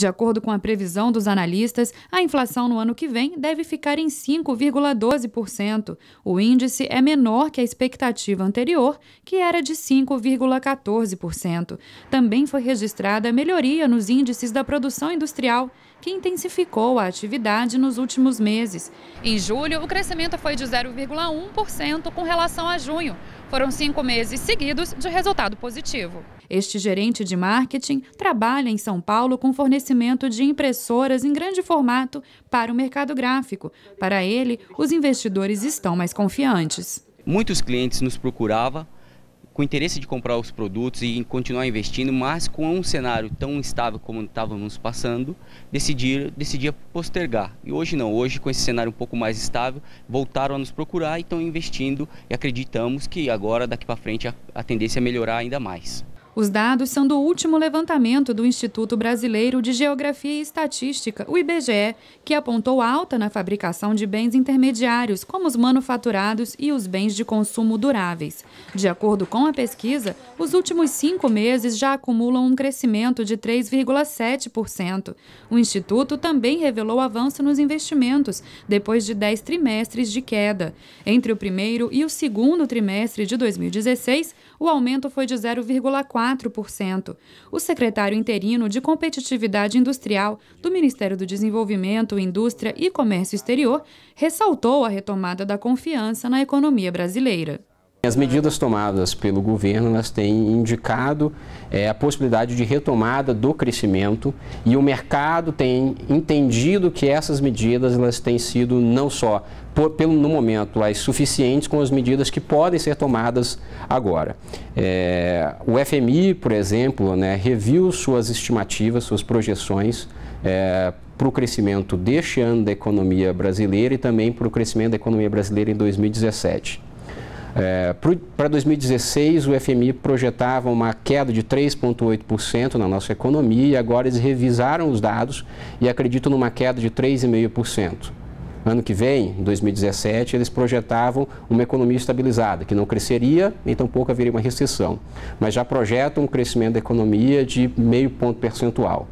De acordo com a previsão dos analistas, a inflação no ano que vem deve ficar em 5,12%. O índice é menor que a expectativa anterior, que era de 5,14%. Também foi registrada melhoria nos índices da produção industrial, que intensificou a atividade nos últimos meses. Em julho, o crescimento foi de 0,1% com relação a junho. Foram cinco meses seguidos de resultado positivo. Este gerente de marketing trabalha em São Paulo com fornecimento de impressoras em grande formato para o mercado gráfico. Para ele, os investidores estão mais confiantes. Muitos clientes nos procuravam com interesse de comprar os produtos e continuar investindo, mas com um cenário tão instável como estávamos passando, decidir, decidia postergar. E hoje não, hoje com esse cenário um pouco mais estável, voltaram a nos procurar e estão investindo e acreditamos que agora daqui para frente a, a tendência é melhorar ainda mais. Os dados são do último levantamento do Instituto Brasileiro de Geografia e Estatística, o IBGE, que apontou alta na fabricação de bens intermediários, como os manufaturados e os bens de consumo duráveis. De acordo com a pesquisa, os últimos cinco meses já acumulam um crescimento de 3,7%. O Instituto também revelou avanço nos investimentos, depois de 10 trimestres de queda. Entre o primeiro e o segundo trimestre de 2016, o aumento foi de 0,4%. 4%. O secretário interino de Competitividade Industrial do Ministério do Desenvolvimento, Indústria e Comércio Exterior ressaltou a retomada da confiança na economia brasileira. As medidas tomadas pelo governo elas têm indicado é, a possibilidade de retomada do crescimento e o mercado tem entendido que essas medidas elas têm sido não só por, pelo, no momento as suficientes com as medidas que podem ser tomadas agora. É, o FMI, por exemplo, né, reviu suas estimativas, suas projeções. É, para o crescimento deste ano da economia brasileira e também para o crescimento da economia brasileira em 2017. É, Para 2016, o FMI projetava uma queda de 3,8% na nossa economia e agora eles revisaram os dados e acreditam numa queda de 3,5%. Ano que vem, 2017, eles projetavam uma economia estabilizada, que não cresceria, e tampouco haveria uma recessão, mas já projetam um crescimento da economia de meio ponto percentual.